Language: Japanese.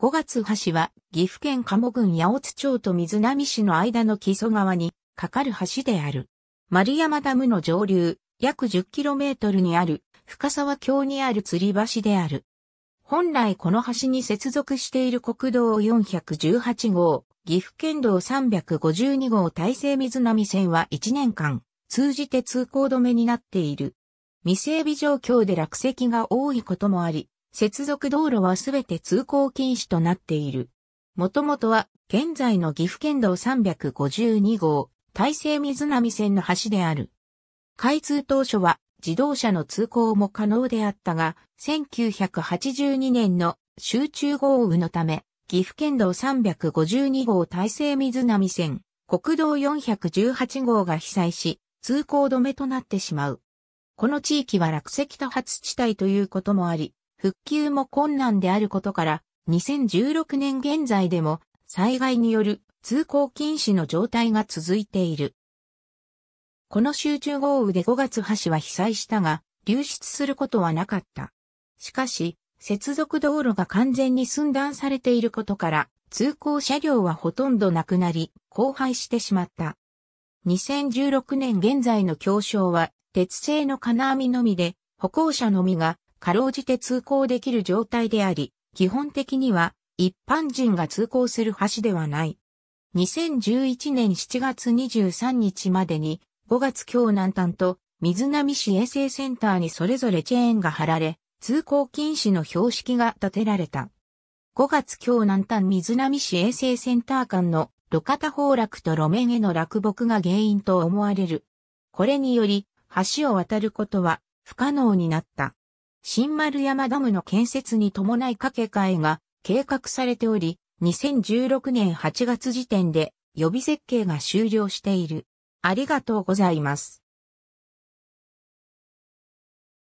五月橋は岐阜県鴨郡八尾津町と水波市の間の木曽川に架かる橋である。丸山ダムの上流、約 10km にある深沢峡にある吊り橋である。本来この橋に接続している国道418号、岐阜県道352号大成水波線は1年間、通じて通行止めになっている。未整備状況で落石が多いこともあり、接続道路はすべて通行禁止となっている。もともとは、現在の岐阜県道352号、大西水波線の橋である。開通当初は、自動車の通行も可能であったが、1982年の集中豪雨のため、岐阜県道352号大西水波線、国道418号が被災し、通行止めとなってしまう。この地域は落石多発地帯ということもあり、復旧も困難であることから、2016年現在でも災害による通行禁止の状態が続いている。この集中豪雨で5月橋は被災したが、流出することはなかった。しかし、接続道路が完全に寸断されていることから、通行車両はほとんどなくなり、荒廃してしまった。2016年現在の協章は、鉄製の金網のみで、歩行者のみがかろうじて通行できる状態であり、基本的には一般人が通行する橋ではない。2011年7月23日までに5月京南端と水波市衛生センターにそれぞれチェーンが貼られ、通行禁止の標識が立てられた。5月京南端水波市衛生センター間の路肩崩落と路面への落木が原因と思われる。これにより、橋を渡ることは不可能になった。新丸山ダムの建設に伴い掛け替えが計画されており、2016年8月時点で予備設計が終了している。ありがとうございます。